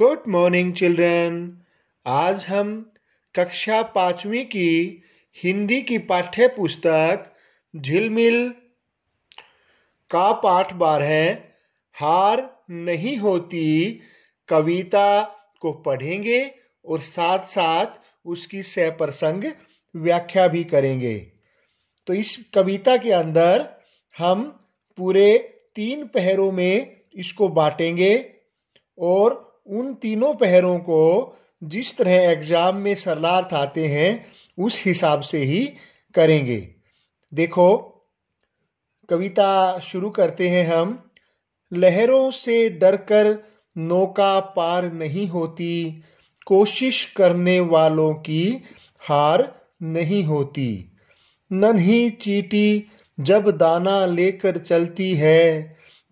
good morning children आज हम कक्षा पाँचवीं की हिंदी की पाठ्य पुस्तक झिलमिल का पाठ बार है हार नहीं होती कविता को पढ़ेंगे और साथ साथ उसकी सह प्रसंग व्याख्या भी करेंगे तो इस कविता के अंदर हम पूरे तीन पहरों में इसको बांटेंगे और उन तीनों पहरों को जिस तरह एग्जाम में सरलार्थ आते हैं उस हिसाब से ही करेंगे देखो कविता शुरू करते हैं हम लहरों से डरकर नौका पार नहीं होती कोशिश करने वालों की हार नहीं होती नन्ही चीटी जब दाना लेकर चलती है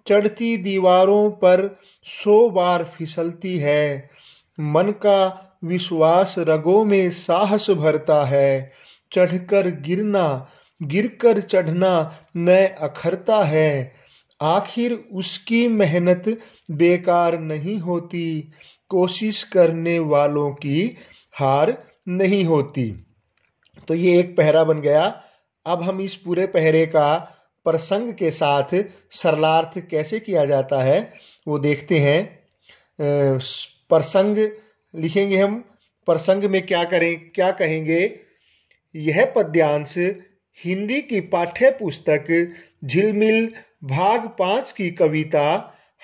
चढ़ती दीवारों पर सो बार फिसलती है मन का विश्वास रगों में साहस भरता है चढ़कर गिरना गिरकर चढ़ना न अखरता है आखिर उसकी मेहनत बेकार नहीं होती कोशिश करने वालों की हार नहीं होती तो ये एक पहरा बन गया अब हम इस पूरे पहरे का प्रसंग के साथ सरलार्थ कैसे किया जाता है वो देखते हैं प्रसंग लिखेंगे हम प्रसंग में क्या करें क्या कहेंगे यह पद्यांश हिंदी की पाठ्य पुस्तक झिलमिल भाग पाँच की कविता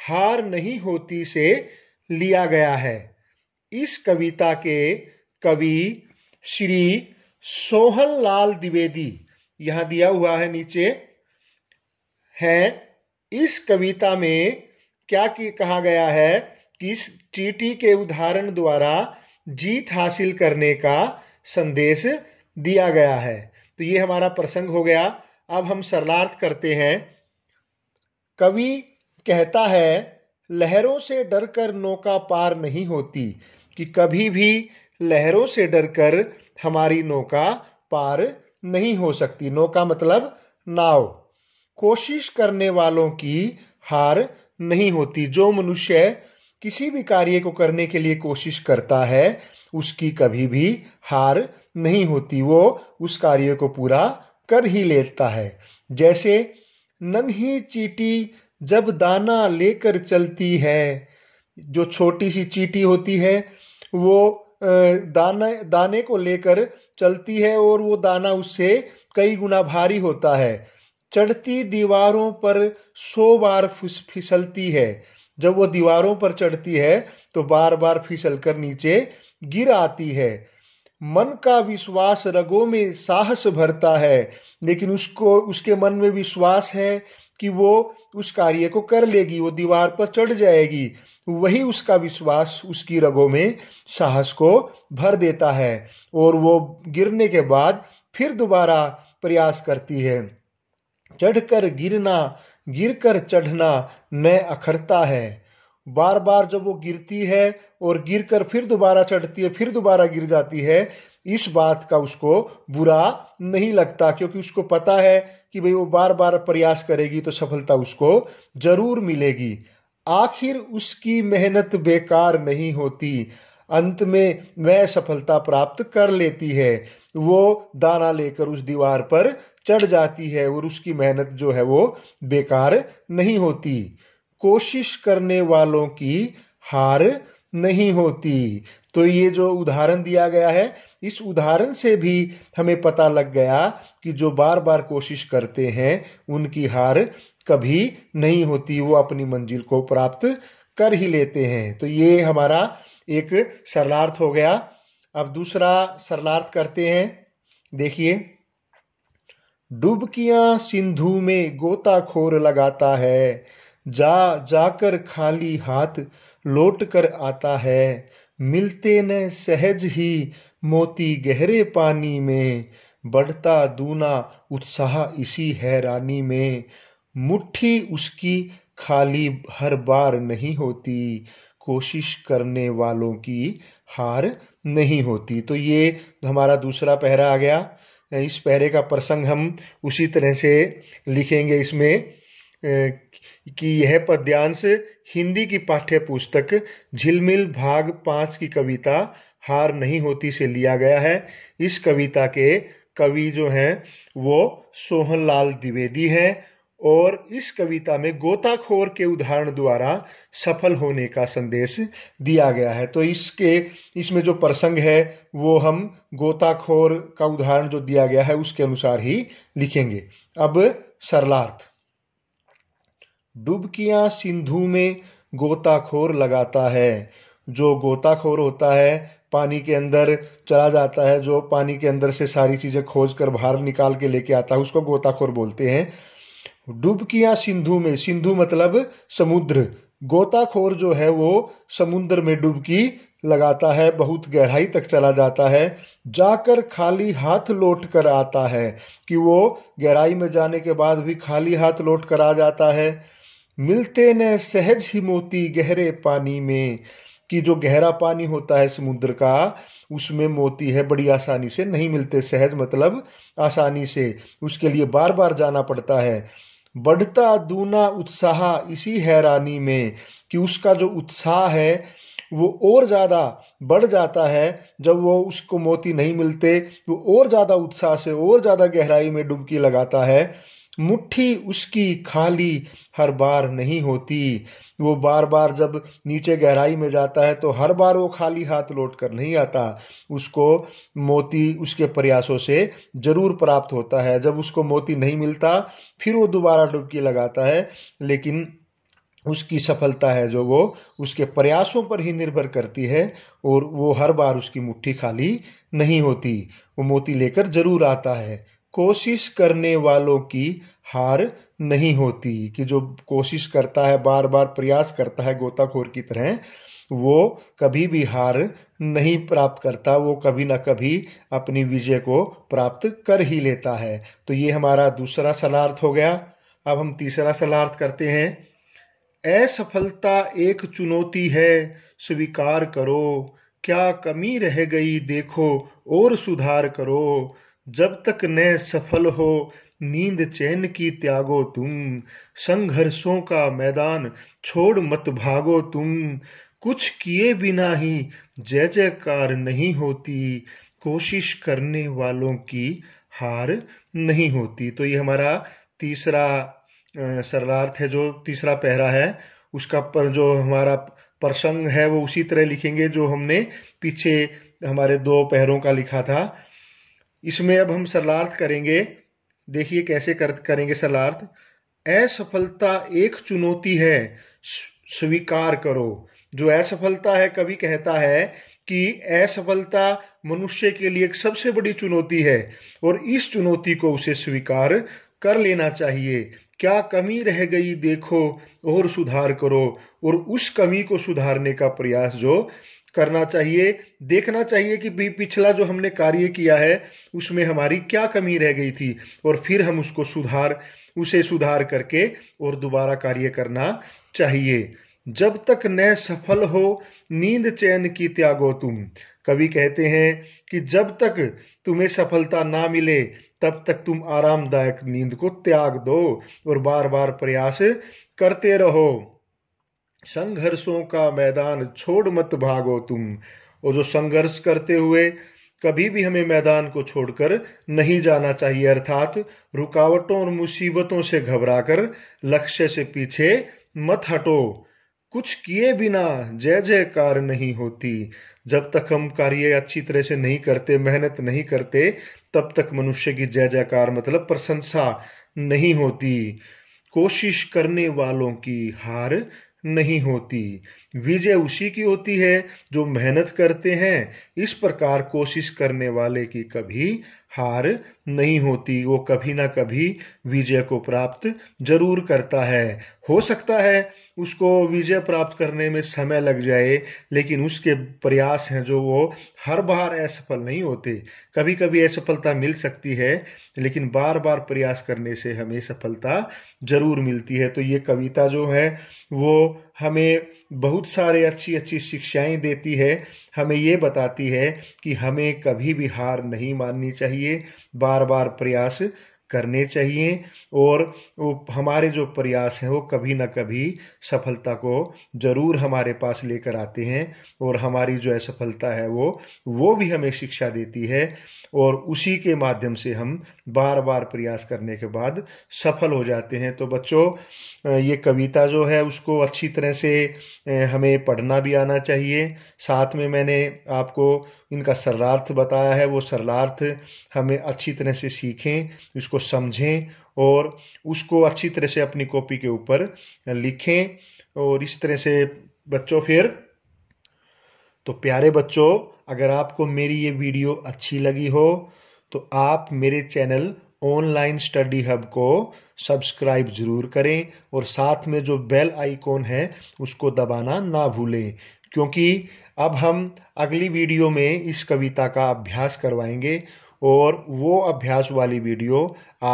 हार नहीं होती से लिया गया है इस कविता के कवि श्री सोहन लाल द्विवेदी यहाँ दिया हुआ है नीचे है इस कविता में क्या की कहा गया है कि इस चीटी के उदाहरण द्वारा जीत हासिल करने का संदेश दिया गया है तो ये हमारा प्रसंग हो गया अब हम सरलार्थ करते हैं कवि कहता है लहरों से डरकर नौका पार नहीं होती कि कभी भी लहरों से डरकर हमारी नौका पार नहीं हो सकती नौका मतलब नाव कोशिश करने वालों की हार नहीं होती जो मनुष्य किसी भी कार्य को करने के लिए कोशिश करता है उसकी कभी भी हार नहीं होती वो उस कार्य को पूरा कर ही लेता है जैसे नन्ही चीटी जब दाना लेकर चलती है जो छोटी सी चीटी होती है वो दाना दाने को लेकर चलती है और वो दाना उससे कई गुना भारी होता है चढ़ती दीवारों पर सौ बार फिसलती है जब वो दीवारों पर चढ़ती है तो बार बार फिसल कर नीचे गिर आती है मन का विश्वास रगों में साहस भरता है लेकिन उसको उसके मन में विश्वास है कि वो उस कार्य को कर लेगी वो दीवार पर चढ़ जाएगी वही उसका विश्वास उसकी रगों में साहस को भर देता है और वो गिरने के बाद फिर दोबारा प्रयास करती है चढ़कर गिरना गिरकर चढ़ना न अखरता है बार बार जब वो गिरती है और गिरकर फिर दोबारा चढ़ती है फिर दोबारा गिर जाती है इस बात का उसको बुरा नहीं लगता क्योंकि उसको पता है कि भाई वो बार बार प्रयास करेगी तो सफलता उसको जरूर मिलेगी आखिर उसकी मेहनत बेकार नहीं होती अंत में वह सफलता प्राप्त कर लेती है वो दाना लेकर उस दीवार पर चढ़ जाती है और उसकी मेहनत जो है वो बेकार नहीं होती कोशिश करने वालों की हार नहीं होती तो ये जो उदाहरण दिया गया है इस उदाहरण से भी हमें पता लग गया कि जो बार बार कोशिश करते हैं उनकी हार कभी नहीं होती वो अपनी मंजिल को प्राप्त कर ही लेते हैं तो ये हमारा एक सरलार्थ हो गया अब दूसरा सरलार्थ करते हैं देखिए डुबकियां सिंधु में गोताखोर लगाता है जा जाकर खाली हाथ लौट कर आता है मिलते न सहज ही मोती गहरे पानी में बढ़ता दूना उत्साह इसी हैरानी में मुट्ठी उसकी खाली हर बार नहीं होती कोशिश करने वालों की हार नहीं होती तो ये हमारा दूसरा पहरा आ गया इस पहरे का प्रसंग हम उसी तरह से लिखेंगे इसमें कि यह पद्यांश हिंदी की पाठ्य पुस्तक झिलमिल भाग पाँच की कविता हार नहीं होती से लिया गया है इस कविता के कवि जो हैं वो सोहनलाल द्विवेदी हैं और इस कविता में गोताखोर के उदाहरण द्वारा सफल होने का संदेश दिया गया है तो इसके इसमें जो प्रसंग है वो हम गोताखोर का उदाहरण जो दिया गया है उसके अनुसार ही लिखेंगे अब सरलार्थ डुबकियां सिंधु में गोताखोर लगाता है जो गोताखोर होता है पानी के अंदर चला जाता है जो पानी के अंदर से सारी चीज़ें खोज कर बाहर निकाल के लेके आता है उसको गोताखोर बोलते हैं डुबकियां सिंधु में सिंधु मतलब समुद्र गोताखोर जो है वो समुद्र में डुबकी लगाता है बहुत गहराई तक चला जाता है जाकर खाली हाथ लौट कर आता है कि वो गहराई में जाने के बाद भी खाली हाथ लौट कर आ जाता है मिलते न सहज ही मोती गहरे पानी में कि जो गहरा पानी होता है समुद्र का उसमें मोती है बड़ी आसानी से नहीं मिलते सहज मतलब आसानी से उसके लिए बार बार जाना पड़ता है बढ़ता दूना उत्साह इसी हैरानी में कि उसका जो उत्साह है वो और ज़्यादा बढ़ जाता है जब वो उसको मोती नहीं मिलते वो और ज़्यादा उत्साह से और ज़्यादा गहराई में डुबकी लगाता है मुट्ठी उसकी खाली हर बार नहीं होती वो बार बार जब नीचे गहराई में जाता है तो हर बार वो खाली हाथ लौट कर नहीं आता उसको मोती उसके प्रयासों से जरूर प्राप्त होता है जब उसको मोती नहीं मिलता फिर वो दोबारा डुबकी लगाता है लेकिन उसकी सफलता है जो वो उसके प्रयासों पर ही निर्भर करती है और वो हर बार उसकी मुट्ठी खाली नहीं होती वो मोती लेकर जरूर आता है कोशिश करने वालों की हार नहीं होती कि जो कोशिश करता है बार बार प्रयास करता है गोताखोर की तरह वो कभी भी हार नहीं प्राप्त करता वो कभी ना कभी अपनी विजय को प्राप्त कर ही लेता है तो ये हमारा दूसरा सलार्थ हो गया अब हम तीसरा सलार्थ करते हैं असफलता एक चुनौती है स्वीकार करो क्या कमी रह गई देखो और सुधार करो जब तक न सफल हो नींद चैन की त्यागो तुम संघर्षों का मैदान छोड़ मत भागो तुम कुछ किए बिना ही जय जयकार नहीं होती कोशिश करने वालों की हार नहीं होती तो ये हमारा तीसरा सरलार्थ है जो तीसरा पहरा है उसका पर जो हमारा प्रसंग है वो उसी तरह लिखेंगे जो हमने पीछे हमारे दो पहरों का लिखा था इसमें अब हम सरलार्थ करेंगे देखिए कैसे कर करेंगे सरलार्थ असफलता एक चुनौती है स्वीकार करो जो असफलता है कभी कहता है कि असफलता मनुष्य के लिए एक सबसे बड़ी चुनौती है और इस चुनौती को उसे स्वीकार कर लेना चाहिए क्या कमी रह गई देखो और सुधार करो और उस कमी को सुधारने का प्रयास जो करना चाहिए देखना चाहिए कि भी पिछला जो हमने कार्य किया है उसमें हमारी क्या कमी रह गई थी और फिर हम उसको सुधार उसे सुधार करके और दोबारा कार्य करना चाहिए जब तक न सफल हो नींद चैन की त्यागो तुम कवि कहते हैं कि जब तक तुम्हें सफलता ना मिले तब तक तुम आरामदायक नींद को त्याग दो और बार बार प्रयास करते रहो संघर्षों का मैदान छोड़ मत भागो तुम और जो संघर्ष करते हुए कभी भी हमें मैदान को छोड़कर नहीं जाना चाहिए अर्थात रुकावटों और मुसीबतों से घबराकर लक्ष्य से पीछे मत हटो कुछ किए बिना जय जयकार नहीं होती जब तक हम कार्य अच्छी तरह से नहीं करते मेहनत नहीं करते तब तक मनुष्य की जय जयकार मतलब प्रशंसा नहीं होती कोशिश करने वालों की हार नहीं होती विजय उसी की होती है जो मेहनत करते हैं इस प्रकार कोशिश करने वाले की कभी हार नहीं होती वो कभी ना कभी विजय को प्राप्त जरूर करता है हो सकता है उसको विजय प्राप्त करने में समय लग जाए लेकिन उसके प्रयास हैं जो वो हर बार असफल नहीं होते कभी कभी असफलता मिल सकती है लेकिन बार बार प्रयास करने से हमें सफलता जरूर मिलती है तो ये कविता जो है वो हमें बहुत सारे अच्छी अच्छी शिक्षाएं देती है हमें ये बताती है कि हमें कभी भी हार नहीं माननी चाहिए बार बार प्रयास करने चाहिए और वो हमारे जो प्रयास हैं वो कभी ना कभी सफलता को ज़रूर हमारे पास लेकर आते हैं और हमारी जो है सफलता है वो वो भी हमें शिक्षा देती है और उसी के माध्यम से हम बार बार प्रयास करने के बाद सफल हो जाते हैं तो बच्चों ये कविता जो है उसको अच्छी तरह से हमें पढ़ना भी आना चाहिए साथ में मैंने आपको इनका सरलार्थ बताया है वो सरलार्थ हमें अच्छी तरह से सीखें इसको समझें और उसको अच्छी तरह से अपनी कॉपी के ऊपर लिखें और इस तरह से बच्चों फिर तो प्यारे बच्चों अगर आपको मेरी ये वीडियो अच्छी लगी हो तो आप मेरे चैनल ऑनलाइन स्टडी हब को सब्सक्राइब ज़रूर करें और साथ में जो बेल आइकॉन है उसको दबाना ना भूलें क्योंकि अब हम अगली वीडियो में इस कविता का अभ्यास करवाएंगे और वो अभ्यास वाली वीडियो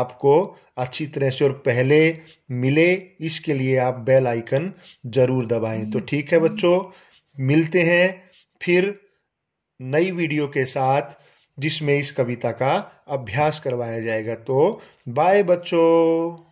आपको अच्छी तरह से और पहले मिले इसके लिए आप बेल आइकन ज़रूर दबाएं तो ठीक है बच्चों मिलते हैं फिर नई वीडियो के साथ जिसमें इस कविता का अभ्यास करवाया जाएगा तो बाय बच्चों